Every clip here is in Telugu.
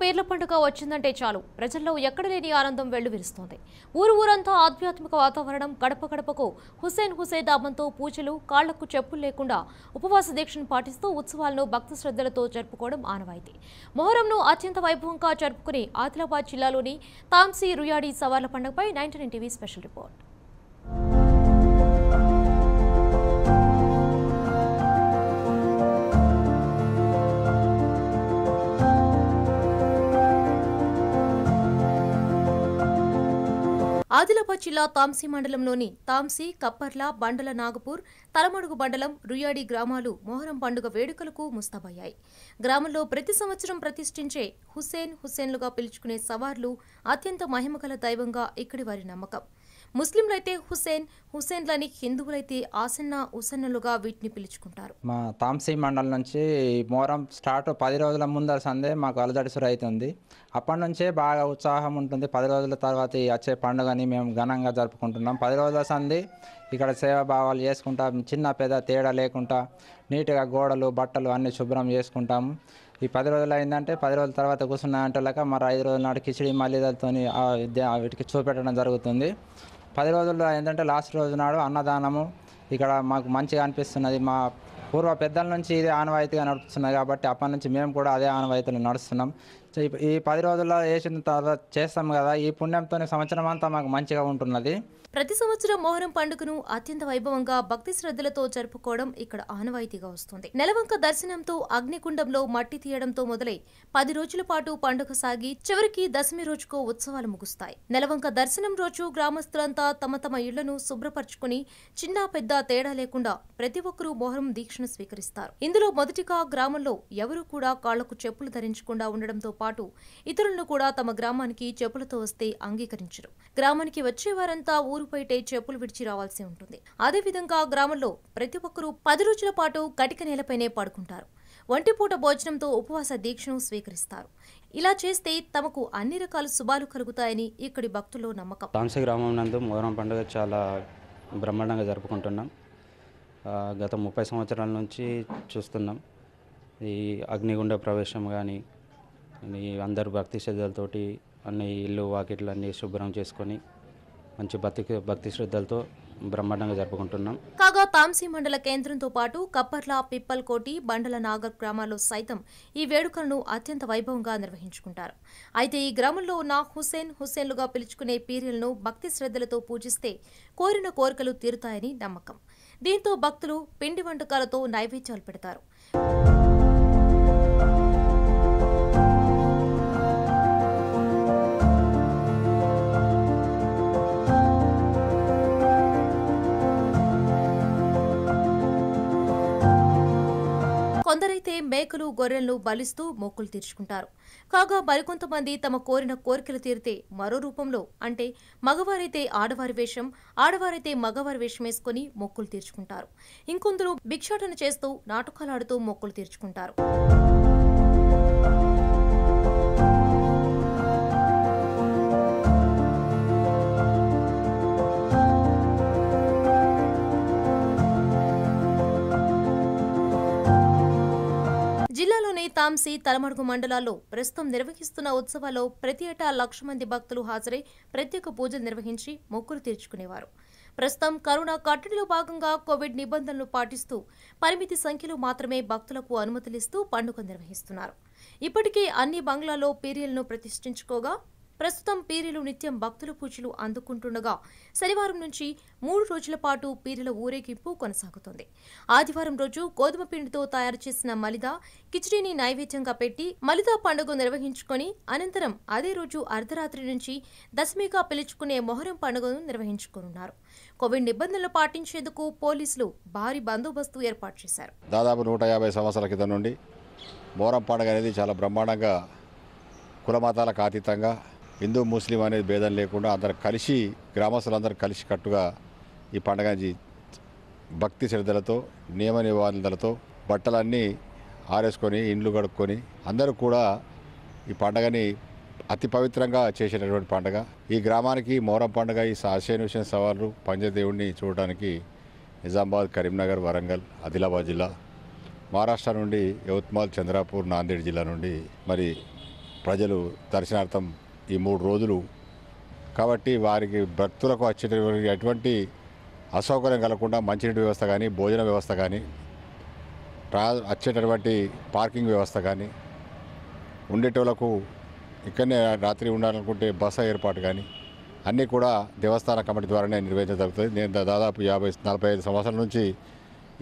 పేర్ల పండుగ వచ్చిందంటే చాలు ప్రజల్లో ఎక్కడ లేని ఆనందం వెల్లువిరుస్తోంది ఊరు ఊరంతా ఆధ్యాత్మిక వాతావరణం గడప గడపకు హుసేన్ హుసేదాబంతో పూజలు కాళ్లకు చెప్పులు లేకుండా ఉపవాస దీక్షను పాటిస్తూ ఉత్సవాలను భక్తి శ్రద్ధలతో జరుపుకోవడం ఆనవాయితీ మొహరంను అత్యంత వైభవంగా జరుపుకుని ఆదిలాబాద్ జిల్లాలోని తాంసీ రుయాడి సవార్ల పండుగపై nineteen TV special report Adilabad జిల్లా తాంసీ మండలంలోని తాంసీ కప్పర్ల బండల నాగపూర్ తలమడుగు మండలం రుయాడి గ్రామాలు మొహరం పండుగ వేడుకలకు ముస్తాబయ్యాయి గ్రామంలో ప్రతి సంవత్సరం ప్రతిష్ఠించే హుస్సేన్ హుస్సేన్లుగా పిలుచుకునే సవార్లు అత్యంత మహిమగల దైవంగా ఇక్కడి వారి నమ్మకం ముస్లింలు అయితే హుసేన్ హుసేన్లని హిందువులైతే ఆసన్న ఉసన్నలుగా వీటిని పిలుచుకుంటారు మా తాంసీ మండలం నుంచి మోరం స్టార్ట్ పది రోజుల ముందర సందే మాకు అలదడుసురు అవుతుంది అప్పటి నుంచే బాగా ఉత్సాహం ఉంటుంది పది రోజుల తర్వాత వచ్చే పండుగని మేము ఘనంగా జరుపుకుంటున్నాం పది రోజుల సంది ఇక్కడ సేవాభావాలు చేసుకుంటాం చిన్న పెద్ద తేడా లేకుండా నీట్గా గోడలు బట్టలు అన్ని శుభ్రం చేసుకుంటాము ఈ పది రోజులు అయిందంటే పది రోజుల తర్వాత కూర్చున్న అంటలేక మరి ఐదు రోజుల నాడు కిచిడి మల్లిదలతో వీటికి చూపెట్టడం జరుగుతుంది పది రోజుల్లో ఏంటంటే లాస్ట్ రోజు నాడు అన్నదానము ఇక్కడ మాకు మంచిగా అనిపిస్తున్నది మా పూర్వ పెద్దల నుంచి ఇదే ఆనవాయితీగా నడుపుతున్నాయి కాబట్టి అప్పటి నుంచి మేము కూడా అదే ఆనవాయితీలు నడుస్తున్నాం ఈ పది రోజుల్లో వేసిన తర్వాత చేస్తాం కదా ఈ పుణ్యంతో సంవత్సరం అంతా మాకు మంచిగా ఉంటున్నది ప్రతి సంవత్సరం మోహరం పండుగను అత్యంత వైభవంగా భక్తి శ్రద్ధలతో జరుపుకోవడం ఇక్కడ ఆనవాయితీగా వస్తుంది నెలవంక దర్శనంతో అగ్నికుండంలో మట్టి తీయడంతో మొదలై పది రోజుల పాటు పండుగ సాగి చివరికి దశమి రోజుకు ఉత్సవాలు ముగుస్తాయి నెలవంక దర్శనం రోజు గ్రామస్తులంతా తమ తమ ఇళ్లను శుభ్రపరచుకుని చిన్న పెద్ద తేడా లేకుండా ప్రతి ఒక్కరూ మోహరం దీక్ష శిక్షణ స్వీకరిస్తారు ఇందులో మొదటిగా గ్రామంలో ఎవరూ కూడా కాళ్లకు చెప్పులు ధరించకుండా ఉండడంతో పాటు ఇతరులను కూడా తమ గ్రామానికి చెప్పులతో వస్తే అంగీకరించరు గ్రామానికి వచ్చే వారంతా ఊరు బయటే చెప్పులు విడిచి రావాల్సి ఉంటుంది అదేవిధంగా గ్రామంలో ప్రతి ఒక్కరూ పది రోజుల పాటు కటిక నేలపైనే పడుకుంటారు ఒంటిపూట భోజనంతో ఉపవాస దీక్షను స్వీకరిస్తారు ఇలా చేస్తే తమకు అన్ని రకాల శుభాలు కలుగుతాయని ఇక్కడి భక్తుల్లో నమ్మకం తాంస గ్రామం నందు మోరం పండుగ చాలా బ్రహ్మాండంగా జరుపుకుంటున్నాం గత ముప్పై సంవత్సరాల నుంచి చూస్తున్నాం ఈ అగ్నిగుండ ప్రవేశం కానీ అందరు భక్తి శ్రద్ధలతోటి అన్ని ఇల్లు వాకిట్లన్నీ శుభ్రం చేసుకొని మంచి భక్తి భక్తి శ్రద్ధలతో బ్రహ్మాండంగా జరుపుకుంటున్నాం కాగా తాంసీ మండల కేంద్రంతో పాటు కప్పర్ల పిప్పల్కోటి బండల నాగర్ గ్రామాల్లో సైతం ఈ వేడుకలను అత్యంత వైభవంగా నిర్వహించుకుంటారు అయితే ఈ గ్రామంలో ఉన్న హుసేన్ హుసేన్లుగా పిలుచుకునే పీరియలను భక్తి శ్రద్ధలతో పూజిస్తే కోరిన కోరికలు తీరుతాయని నమ్మకం దీంతో భక్తులు పిండి వంటకాలతో నైవేద్యాలు పెడతారు అయితే మేకలు గొర్రెలను బలిస్తూ మొక్కులు తీర్చుకుంటారు కాగా మరికొంతమంది తమ కోరిన కోరికలు తీరితే మరో రూపంలో అంటే మగవారైతే ఆడవారి వేషం ఆడవారైతే మగవారి వేషం వేసుకుని మొక్కులు తీర్చుకుంటారు ఇంకొందరు భిక్షాటన చేస్తూ నాటకాలాడుతూ మొక్కులు తీర్చుకుంటారు తుని తాంసి తలమడుగు మండలాల్లో ప్రస్తుతం నిర్వహిస్తున్న ఉత్సవాల్లో ప్రతి ఏటా లక్ష మంది భక్తులు హాజరై ప్రత్యేక పూజలు నిర్వహించి మొక్కులు తీర్చుకునేవారు ప్రస్తుతం కరోనా కట్టడిలో భాగంగా కోవిడ్ నిబంధనలు పాటిస్తూ పరిమితి సంఖ్యలో మాత్రమే భక్తులకు అనుమతులిస్తూ పండుగ నిర్వహిస్తున్నారు ఇప్పటికే అన్ని బంగ్లాలో పీరియల్ను ప్రతిష్ఠించుకోగా ప్రస్తుతం పీరిలు నిత్యం భక్తుల పూజలు అందుకుంటుండగా శనివారం నుంచి మూడు రోజుల పాటు పీరిల ఊరేగింపు కొనసాగుతుంది ఆదివారం రోజు గోధుమ పిండితో తయారు చేసిన మలిదా కిచడీని నైవేద్యంగా పెట్టి మలిదా పండుగ నిర్వహించుకొని అనంతరం అదే రోజు అర్ధరాత్రి నుంచి దశమిగా పిలుచుకునే మొహరం పండుగను నిర్వహించుకోనున్నారు కోవిడ్ నిబంధనలు పాటించేందుకు పోలీసులు భారీ బందోబస్తు ఏర్పాటు చేశారు దాదాపు నూట యాభై సంవత్సరాల క్రితం నుండి మోరం పండుగ అనేది చాలా బ్రహ్మాండంగా కులమతాలకు అతీతంగా హిందూ ముస్లిం అనేది భేదం లేకుండా అందరు కలిసి గ్రామస్తులందరూ కలిసి కట్టుగా ఈ పండగని భక్తి శ్రద్ధలతో నియమ నివారణలతో బట్టలన్నీ ఆరేసుకొని ఇండ్లు కడుక్కొని అందరూ కూడా ఈ పండగని అతి పవిత్రంగా చేసేటటువంటి పండుగ ఈ గ్రామానికి మోరం పండుగ ఈ ఆశయనుషన్ సవాళ్ళు పంచదేవుడిని చూడటానికి నిజామాబాద్ కరీంనగర్ వరంగల్ ఆదిలాబాద్ జిల్లా మహారాష్ట్ర నుండి యవత్మాల్ చంద్రాపూర్ నాందేడ్ జిల్లా నుండి మరి ప్రజలు దర్శనార్థం ఈ మూడు రోజులు కాబట్టి వారికి భక్తులకు వచ్చేటటువంటి ఎటువంటి అసౌకర్యం కలగకుండా మంచినీటి వ్యవస్థ కానీ భోజన వ్యవస్థ కానీ ట్రా వచ్చేటటువంటి పార్కింగ్ వ్యవస్థ కానీ ఉండేటోళ్లకు ఇక్కడనే రాత్రి ఉండాలనుకుంటే బస ఏర్పాటు కానీ అన్నీ కూడా దేవస్థాన కమిటీ ద్వారానే నిర్వహించడం జరుగుతుంది నేను దాదాపు యాభై నలభై ఐదు సంవత్సరాల నుంచి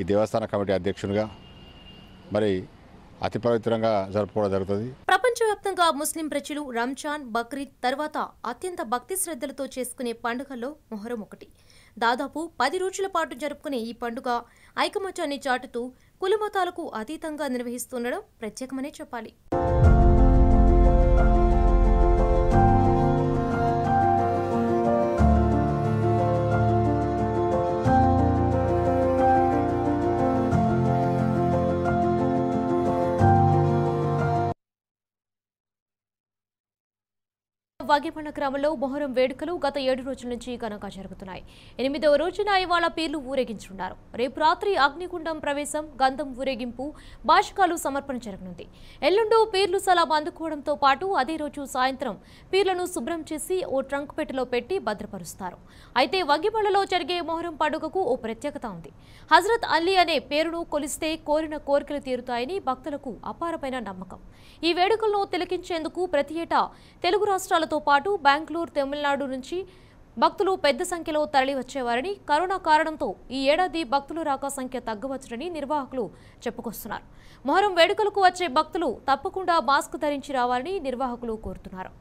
ఈ దేవస్థాన కమిటీ అధ్యక్షునిగా మరి అతి పవిత్రంగా జరుపుకోవడం జరుగుతుంది ప్రపంచవ్యాప్తంగా ముస్లిం ప్రజలు రంజాన్ బక్రీద్ తర్వాత అత్యంత భక్తి శ్రద్ధలతో చేసుకునే పండుగల్లో మొహరం ఒకటి దాదాపు పది రోజుల పాటు జరుపుకునే ఈ పండుగ ఐకమత్యాన్ని చాటుతూ కులమతాలకు అతీతంగా నిర్వహిస్తుండడం ప్రత్యేకమనే చెప్పాలి వాగిపండ గ్రామంలో మొహరం వేడుకలు గత ఏడు రోజుల నుంచి ఘనంగా జరుగుతున్నాయి ఎనిమిదవ రోజున ఇవాళ పీర్లు ఊరేగించున్నారు రేపు రాత్రి అగ్నిగుండం ప్రవేశం గంధం ఊరేగింపు భాషకాలు సమర్పణ జరగనుంది ఎల్లుండు పీర్లు సలాం అందుకోవడంతో పాటు అదే రోజు సాయంత్రం పీర్లను శుభ్రం చేసి ఓ ట్రంక్ పెట్టెలో పెట్టి భద్రపరుస్తారు అయితే వగ్గిపండలో జరిగే మొహరం పండుగకు ఓ ప్రత్యేకత ఉంది హజరత్ అల్లీ అనే పేరును కొలిస్తే కోరిన కోరికలు తీరుతాయని భక్తులకు అపారమైన నమ్మకం ఈ వేడుకలను తిలకించేందుకు ప్రతి ఏటా తెలుగు రాష్ట్రాలతో పాటు బెంగళూరు తమిళనాడు నుంచి భక్తులు పెద్ద సంఖ్యలో తరలివచ్చేవారని కరోనా కారణంతో ఈ ఏడాది భక్తులు రాక సంఖ్య తగ్గవచ్చునని నిర్వాహకులు చెప్పుకొస్తున్నారు మొహరం వేడుకలకు వచ్చే భక్తులు తప్పకుండా మాస్క్ ధరించి రావాలని నిర్వాహకులు కోరుతున్నారు